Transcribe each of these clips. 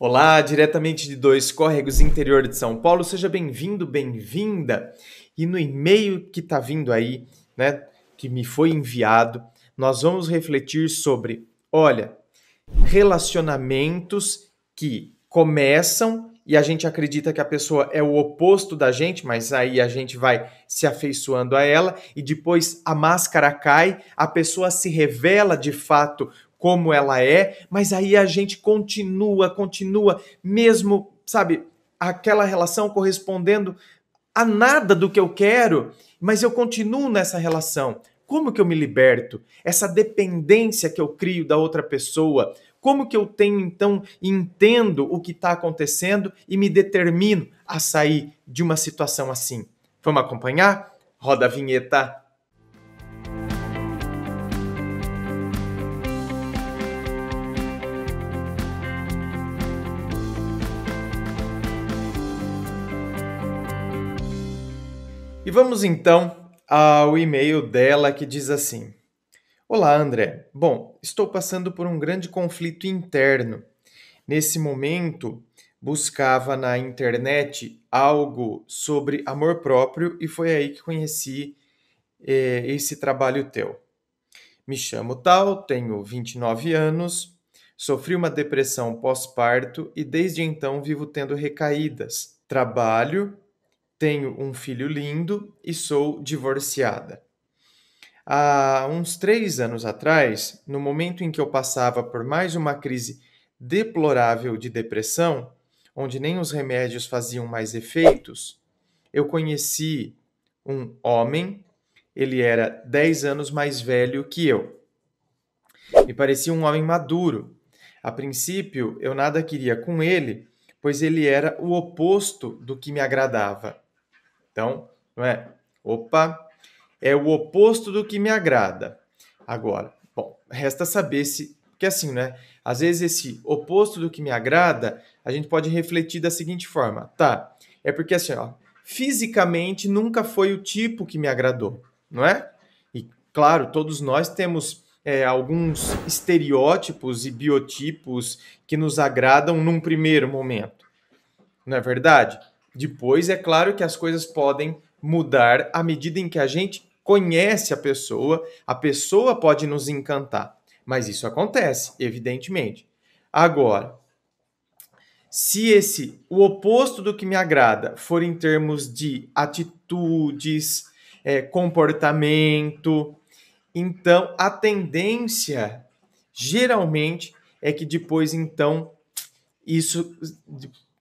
Olá, diretamente de dois córregos interior de São Paulo, seja bem-vindo, bem-vinda. E no e-mail que está vindo aí, né, que me foi enviado, nós vamos refletir sobre, olha, relacionamentos que começam e a gente acredita que a pessoa é o oposto da gente, mas aí a gente vai se afeiçoando a ela e depois a máscara cai, a pessoa se revela de fato como ela é, mas aí a gente continua, continua, mesmo, sabe, aquela relação correspondendo a nada do que eu quero, mas eu continuo nessa relação. Como que eu me liberto? Essa dependência que eu crio da outra pessoa, como que eu tenho então entendo o que está acontecendo e me determino a sair de uma situação assim? Vamos acompanhar? Roda a vinheta. E vamos então ao e-mail dela que diz assim: Olá, André. Bom, estou passando por um grande conflito interno. Nesse momento, buscava na internet algo sobre amor próprio e foi aí que conheci eh, esse trabalho teu. Me chamo Tal, tenho 29 anos, sofri uma depressão pós-parto e desde então vivo tendo recaídas. Trabalho tenho um filho lindo e sou divorciada. Há uns três anos atrás, no momento em que eu passava por mais uma crise deplorável de depressão, onde nem os remédios faziam mais efeitos, eu conheci um homem, ele era dez anos mais velho que eu. Me parecia um homem maduro. A princípio, eu nada queria com ele, pois ele era o oposto do que me agradava. Então, não é? Opa, é o oposto do que me agrada. Agora, bom, resta saber se. Porque assim, né? Às vezes esse oposto do que me agrada, a gente pode refletir da seguinte forma, tá? É porque assim, ó, fisicamente nunca foi o tipo que me agradou, não é? E claro, todos nós temos é, alguns estereótipos e biotipos que nos agradam num primeiro momento, não é verdade? Depois, é claro que as coisas podem mudar à medida em que a gente conhece a pessoa, a pessoa pode nos encantar, mas isso acontece, evidentemente. Agora, se esse o oposto do que me agrada for em termos de atitudes, é, comportamento, então a tendência geralmente é que depois então isso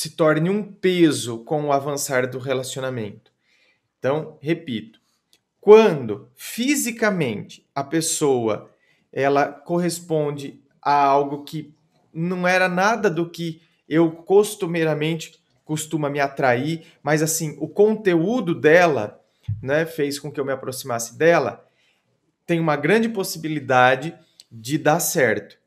se torne um peso com o avançar do relacionamento. Então, repito, quando fisicamente a pessoa ela corresponde a algo que não era nada do que eu costumeiramente costuma me atrair, mas assim, o conteúdo dela, né, fez com que eu me aproximasse dela, tem uma grande possibilidade de dar certo.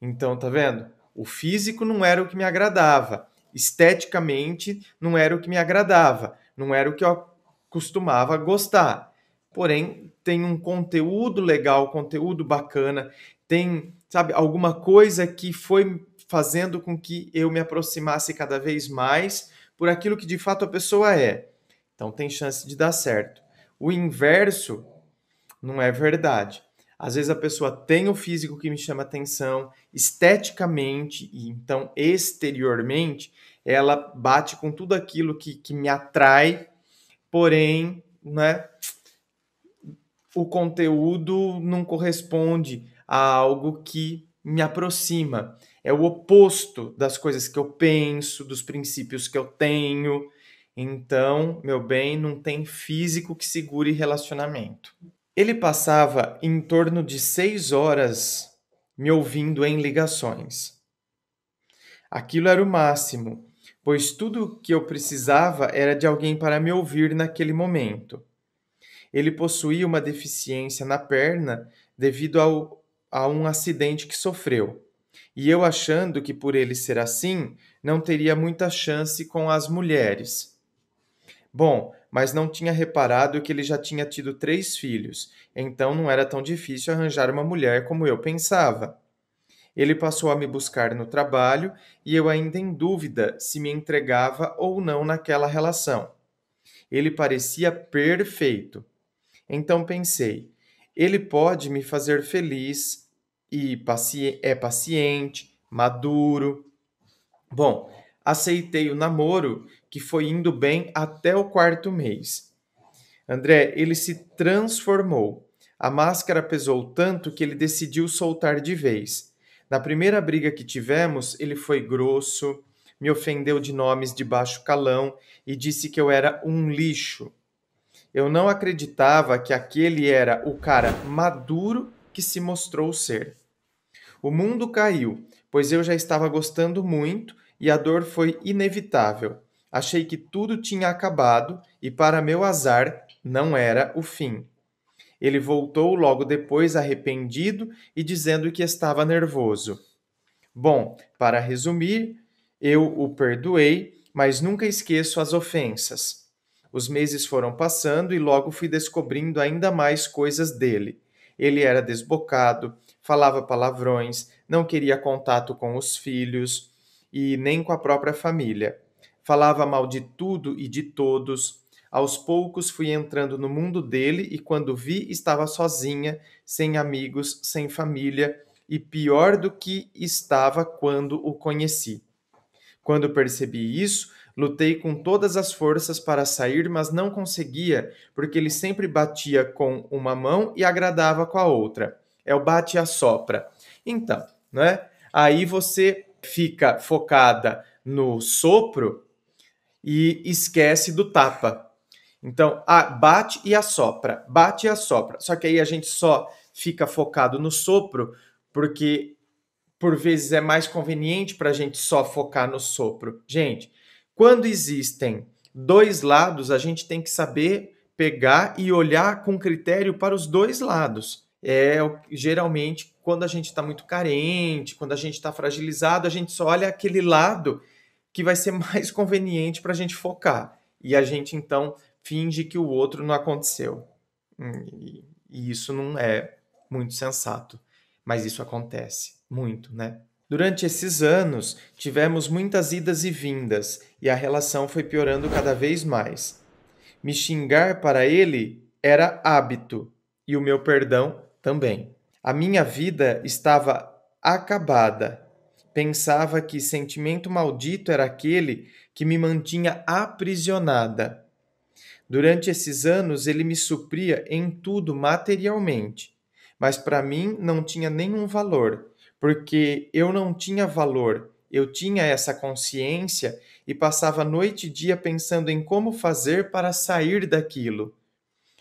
Então, tá vendo? O físico não era o que me agradava, esteticamente não era o que me agradava, não era o que eu costumava gostar. Porém, tem um conteúdo legal, conteúdo bacana, tem, sabe, alguma coisa que foi fazendo com que eu me aproximasse cada vez mais por aquilo que de fato a pessoa é. Então tem chance de dar certo. O inverso não é verdade. Às vezes a pessoa tem o físico que me chama atenção, esteticamente e então exteriormente, ela bate com tudo aquilo que, que me atrai, porém, né, o conteúdo não corresponde a algo que me aproxima. É o oposto das coisas que eu penso, dos princípios que eu tenho. Então, meu bem, não tem físico que segure relacionamento. Ele passava em torno de seis horas me ouvindo em ligações. Aquilo era o máximo, pois tudo que eu precisava era de alguém para me ouvir naquele momento. Ele possuía uma deficiência na perna devido ao, a um acidente que sofreu, e eu achando que por ele ser assim, não teria muita chance com as mulheres. Bom, mas não tinha reparado que ele já tinha tido três filhos, então não era tão difícil arranjar uma mulher como eu pensava. Ele passou a me buscar no trabalho e eu ainda em dúvida se me entregava ou não naquela relação. Ele parecia perfeito. Então pensei, ele pode me fazer feliz e paci é paciente, maduro. Bom, aceitei o namoro que foi indo bem até o quarto mês. André, ele se transformou. A máscara pesou tanto que ele decidiu soltar de vez. Na primeira briga que tivemos, ele foi grosso, me ofendeu de nomes de baixo calão e disse que eu era um lixo. Eu não acreditava que aquele era o cara maduro que se mostrou ser. O mundo caiu, pois eu já estava gostando muito e a dor foi inevitável. Achei que tudo tinha acabado e, para meu azar, não era o fim. Ele voltou logo depois arrependido e dizendo que estava nervoso. Bom, para resumir, eu o perdoei, mas nunca esqueço as ofensas. Os meses foram passando e logo fui descobrindo ainda mais coisas dele. Ele era desbocado, falava palavrões, não queria contato com os filhos e nem com a própria família falava mal de tudo e de todos. Aos poucos fui entrando no mundo dele e quando vi, estava sozinha, sem amigos, sem família e pior do que estava quando o conheci. Quando percebi isso, lutei com todas as forças para sair, mas não conseguia, porque ele sempre batia com uma mão e agradava com a outra. É o bate e a sopra. Então, né? Aí você fica focada no sopro e esquece do tapa. Então, a, bate e assopra, bate e assopra. Só que aí a gente só fica focado no sopro, porque por vezes é mais conveniente para a gente só focar no sopro. Gente, quando existem dois lados, a gente tem que saber pegar e olhar com critério para os dois lados. É geralmente quando a gente está muito carente, quando a gente está fragilizado, a gente só olha aquele lado que vai ser mais conveniente para a gente focar. E a gente então finge que o outro não aconteceu. Hum, e, e isso não é muito sensato, mas isso acontece muito, né? Durante esses anos, tivemos muitas idas e vindas e a relação foi piorando cada vez mais. Me xingar para ele era hábito e o meu perdão também. A minha vida estava acabada pensava que sentimento maldito era aquele que me mantinha aprisionada. Durante esses anos, ele me supria em tudo materialmente, mas para mim não tinha nenhum valor, porque eu não tinha valor, eu tinha essa consciência e passava noite e dia pensando em como fazer para sair daquilo.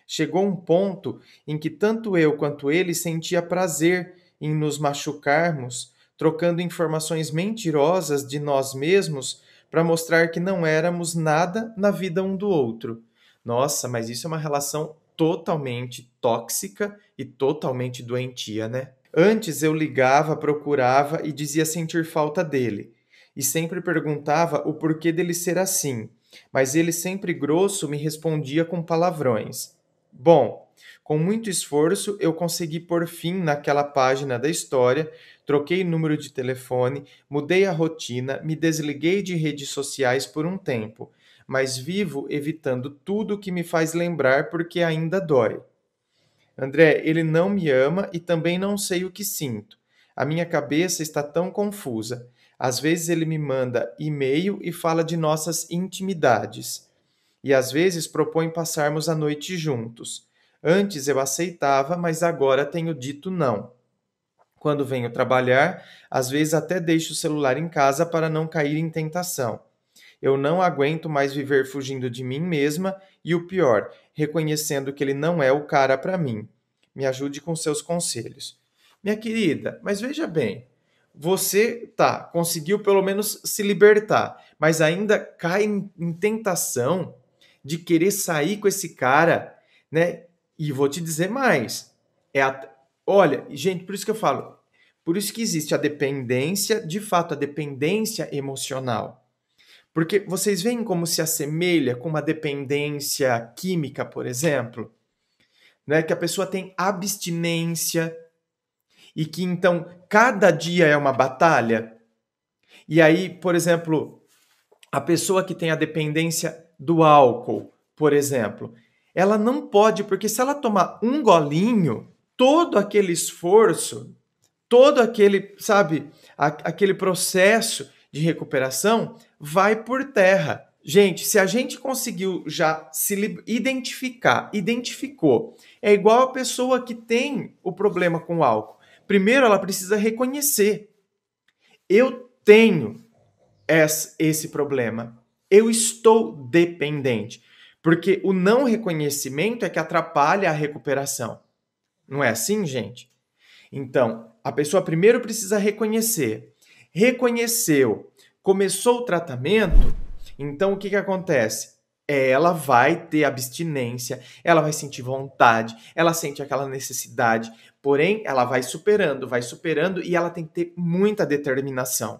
Chegou um ponto em que tanto eu quanto ele sentia prazer em nos machucarmos trocando informações mentirosas de nós mesmos para mostrar que não éramos nada na vida um do outro. Nossa, mas isso é uma relação totalmente tóxica e totalmente doentia, né? Antes eu ligava, procurava e dizia sentir falta dele, e sempre perguntava o porquê dele ser assim, mas ele sempre grosso me respondia com palavrões. Bom, com muito esforço, eu consegui por fim naquela página da história, troquei número de telefone, mudei a rotina, me desliguei de redes sociais por um tempo, mas vivo evitando tudo que me faz lembrar porque ainda dói. André, ele não me ama e também não sei o que sinto. A minha cabeça está tão confusa. Às vezes ele me manda e-mail e fala de nossas intimidades. E às vezes propõe passarmos a noite juntos. Antes eu aceitava, mas agora tenho dito não. Quando venho trabalhar, às vezes até deixo o celular em casa para não cair em tentação. Eu não aguento mais viver fugindo de mim mesma e o pior, reconhecendo que ele não é o cara para mim. Me ajude com seus conselhos. Minha querida, mas veja bem, você tá, conseguiu pelo menos se libertar, mas ainda cai em, tentação de querer sair com esse cara, né? E vou te dizer mais. É a, olha, gente, por isso que eu falo. Por isso que existe a dependência, de fato, a dependência emocional. Porque vocês veem como se assemelha com uma dependência química, por exemplo, né? que a pessoa tem abstinência e que então cada dia é uma batalha. E aí, por exemplo, a pessoa que tem a dependência do álcool, por exemplo, ela não pode, porque se ela tomar um golinho, todo aquele esforço, todo aquele, sabe, a, aquele processo de recuperação vai por terra. Gente, se a gente conseguiu já se identificar, identificou, é igual a pessoa que tem o problema com o álcool. Primeiro, ela precisa reconhecer. Eu tenho esse problema. Eu estou dependente. Porque o não reconhecimento é que atrapalha a recuperação. Não é assim, gente? Então, a pessoa primeiro precisa reconhecer. Reconheceu, começou o tratamento, então o que, que acontece? Ela vai ter abstinência, ela vai sentir vontade, ela sente aquela necessidade, porém ela vai superando, vai superando e ela tem que ter muita determinação.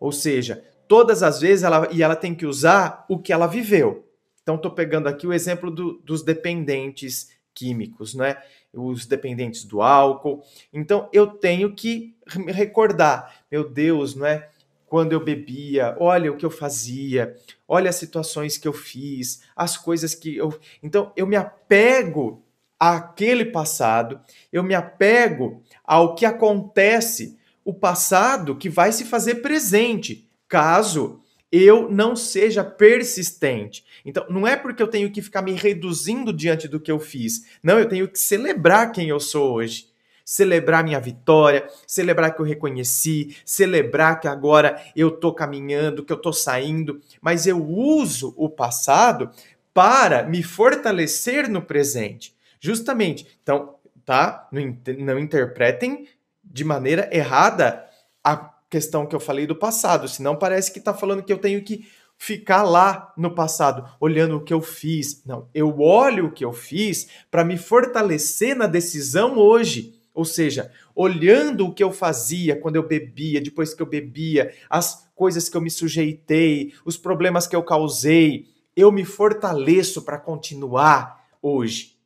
Ou seja, todas as vezes ela, e ela tem que usar o que ela viveu. Então, estou pegando aqui o exemplo do, dos dependentes químicos, né? Os dependentes do álcool. Então, eu tenho que me recordar, meu Deus, não é? Quando eu bebia, olha o que eu fazia, olha as situações que eu fiz, as coisas que eu. Então, eu me apego àquele passado, eu me apego ao que acontece, o passado que vai se fazer presente, caso eu não seja persistente. Então, não é porque eu tenho que ficar me reduzindo diante do que eu fiz. Não, eu tenho que celebrar quem eu sou hoje. Celebrar minha vitória, celebrar que eu reconheci, celebrar que agora eu tô caminhando, que eu tô saindo, mas eu uso o passado para me fortalecer no presente. Justamente. Então, tá? Não, não interpretem de maneira errada a questão que eu falei do passado, senão parece que está falando que eu tenho que ficar lá no passado, olhando o que eu fiz. Não, eu olho o que eu fiz para me fortalecer na decisão hoje. Ou seja, olhando o que eu fazia quando eu bebia, depois que eu bebia, as coisas que eu me sujeitei, os problemas que eu causei, eu me fortaleço para continuar hoje.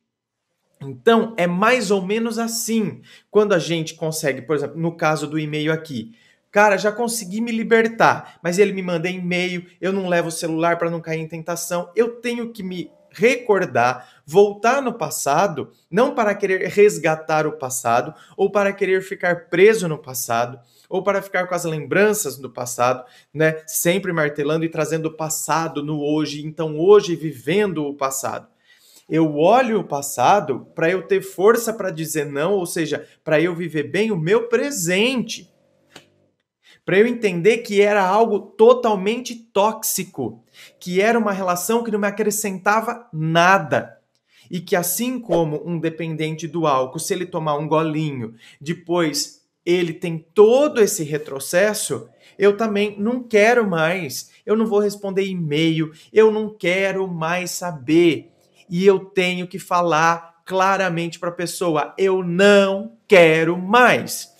Então, é mais ou menos assim. Quando a gente consegue, por exemplo, no caso do e-mail aqui, Cara, já consegui me libertar, mas ele me manda e-mail, eu não levo o celular para não cair em tentação. Eu tenho que me recordar, voltar no passado, não para querer resgatar o passado ou para querer ficar preso no passado ou para ficar com as lembranças do passado, né? Sempre martelando e trazendo o passado no hoje, então hoje vivendo o passado. Eu olho o passado para eu ter força para dizer não, ou seja, para eu viver bem o meu presente para eu entender que era algo totalmente tóxico, que era uma relação que não me acrescentava nada. E que assim como um dependente do álcool, se ele tomar um golinho, depois ele tem todo esse retrocesso, eu também não quero mais. Eu não vou responder e-mail, eu não quero mais saber. E eu tenho que falar claramente para a pessoa: eu não quero mais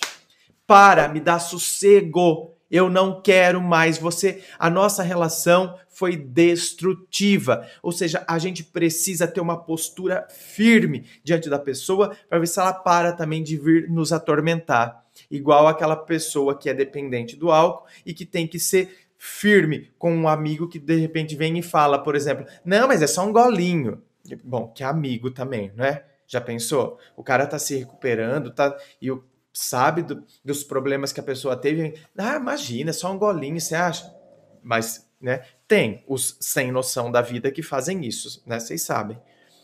para, me dá sossego. Eu não quero mais você. A nossa relação foi destrutiva. Ou seja, a gente precisa ter uma postura firme diante da pessoa para ver se ela para também de vir nos atormentar. Igual aquela pessoa que é dependente do álcool e que tem que ser firme com um amigo que de repente vem e fala, por exemplo, não, mas é só um golinho. Bom, que amigo também, né? Já pensou? O cara tá se recuperando, tá e o sabe do, dos problemas que a pessoa teve. Ah, imagina, é só um golinho, você acha? Mas, né, tem os sem noção da vida que fazem isso, né? Vocês sabem.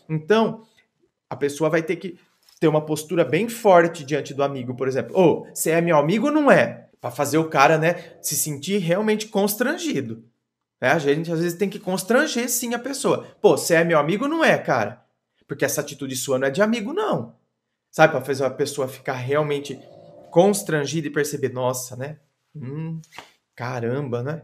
Então, a pessoa vai ter que ter uma postura bem forte diante do amigo, por exemplo. Ou, oh, você é meu amigo ou não é? Para fazer o cara, né, se sentir realmente constrangido. Né? A gente às vezes tem que constranger sim a pessoa. Pô, você é meu amigo ou não é, cara? Porque essa atitude sua não é de amigo, não. Sabe, para fazer a pessoa ficar realmente constrangida e perceber, nossa, né? Hum, caramba, né?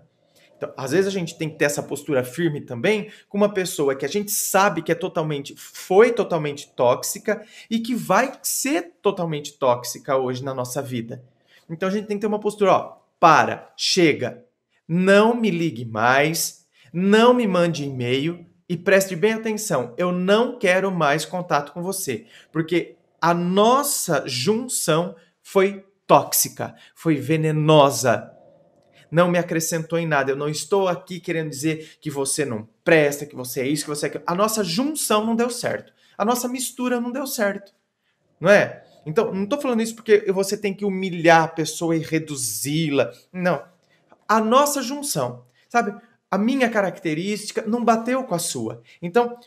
Então, às vezes a gente tem que ter essa postura firme também com uma pessoa que a gente sabe que é totalmente, foi totalmente tóxica e que vai ser totalmente tóxica hoje na nossa vida. Então a gente tem que ter uma postura, ó, para, chega, não me ligue mais, não me mande e-mail e preste bem atenção, eu não quero mais contato com você, porque a nossa junção foi tóxica, foi venenosa. Não me acrescentou em nada. Eu não estou aqui querendo dizer que você não presta, que você é isso, que você é aquilo. A nossa junção não deu certo. A nossa mistura não deu certo. Não é? Então, não estou falando isso porque você tem que humilhar a pessoa e reduzi-la. Não. A nossa junção, sabe? A minha característica não bateu com a sua. Então,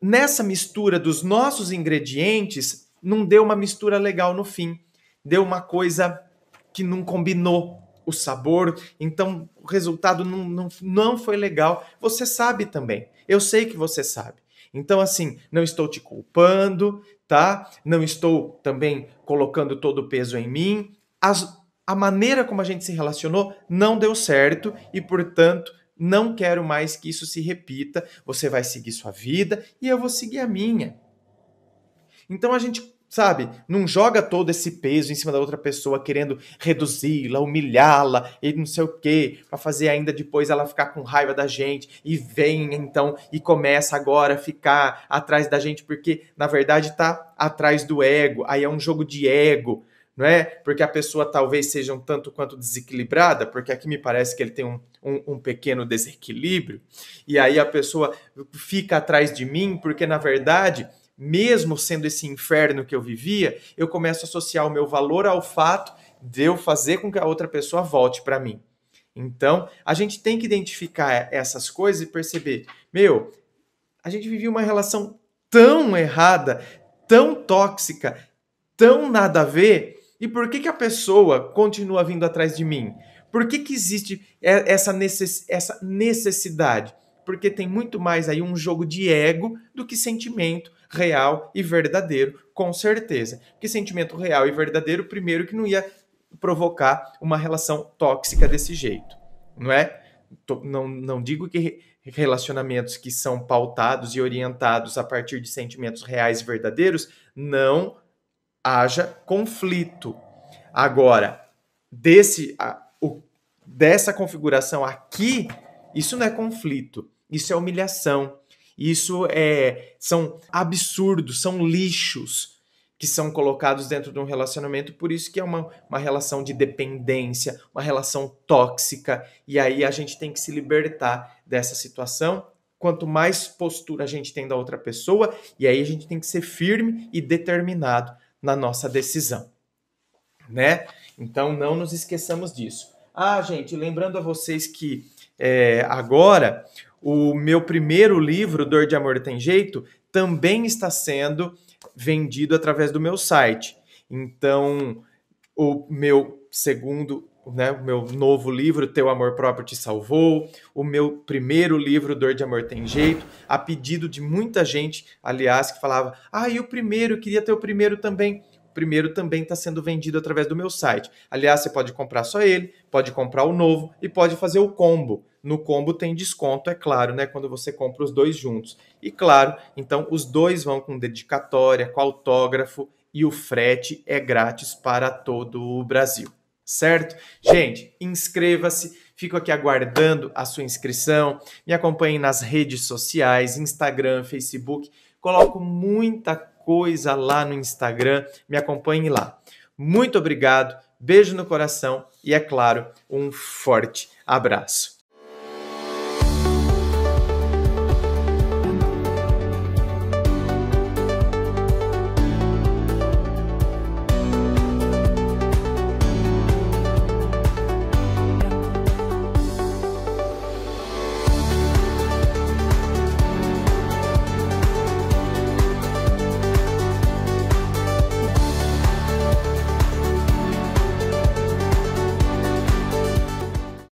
nessa mistura dos nossos ingredientes, não deu uma mistura legal no fim. Deu uma coisa que não combinou o sabor, então o resultado não, não, não foi legal. Você sabe também. Eu sei que você sabe. Então, assim, não estou te culpando, tá? Não estou também colocando todo o peso em mim. As, a maneira como a gente se relacionou não deu certo e, portanto, não quero mais que isso se repita. Você vai seguir sua vida e eu vou seguir a minha. Então a gente, sabe, não joga todo esse peso em cima da outra pessoa, querendo reduzi-la, humilhá-la e não sei o quê, para fazer ainda depois ela ficar com raiva da gente e vem então e começa agora a ficar atrás da gente, porque na verdade tá atrás do ego, aí é um jogo de ego. Não é? Porque a pessoa talvez seja um tanto quanto desequilibrada, porque aqui me parece que ele tem um, um, um, pequeno desequilíbrio, e aí a pessoa fica atrás de mim, porque na verdade mesmo sendo esse inferno que eu vivia, eu começo a associar o meu valor ao fato de eu fazer com que a outra pessoa volte para mim. Então, a gente tem que identificar essas coisas e perceber: meu, a gente vivia uma relação tão errada, tão tóxica, tão nada a ver, e por que, que a pessoa continua vindo atrás de mim? Por que, que existe essa necessidade? porque tem muito mais aí um jogo de ego do que sentimento real e verdadeiro, com certeza. Porque sentimento real e verdadeiro, primeiro que não ia provocar uma relação tóxica desse jeito, não é? Não, não digo que relacionamentos que são pautados e orientados a partir de sentimentos reais e verdadeiros não haja conflito. Agora, desse a, o, dessa configuração aqui, isso não é conflito isso é humilhação, isso é são absurdos, são lixos que são colocados dentro de um relacionamento, por isso que é uma, uma relação de dependência, uma relação tóxica, e aí a gente tem que se libertar dessa situação. Quanto mais postura a gente tem da outra pessoa, e aí a gente tem que ser firme e determinado na nossa decisão, né? Então não nos esqueçamos disso. Ah, gente, lembrando a vocês que é, agora o meu primeiro livro, Dor de Amor Tem Jeito, também está sendo vendido através do meu site. Então, o meu segundo, né, o meu novo livro, Teu Amor Próprio Te Salvou, o meu primeiro livro, Dor de Amor Tem Jeito, a pedido de muita gente, aliás, que falava, ah, e o primeiro, eu queria ter o primeiro também primeiro também está sendo vendido através do meu site. Aliás, você pode comprar só ele, pode comprar o novo e pode fazer o combo. No combo tem desconto, é claro, né? Quando você compra os dois juntos. E claro, então os dois vão com dedicatória, com autógrafo e o frete é grátis para todo o Brasil. Certo? Gente, inscreva-se. Fico aqui aguardando a sua inscrição. Me acompanhe nas redes sociais, Instagram, Facebook. Coloco muita coisa lá no Instagram. Me acompanhe lá. Muito obrigado, beijo no coração e, é claro, um forte abraço.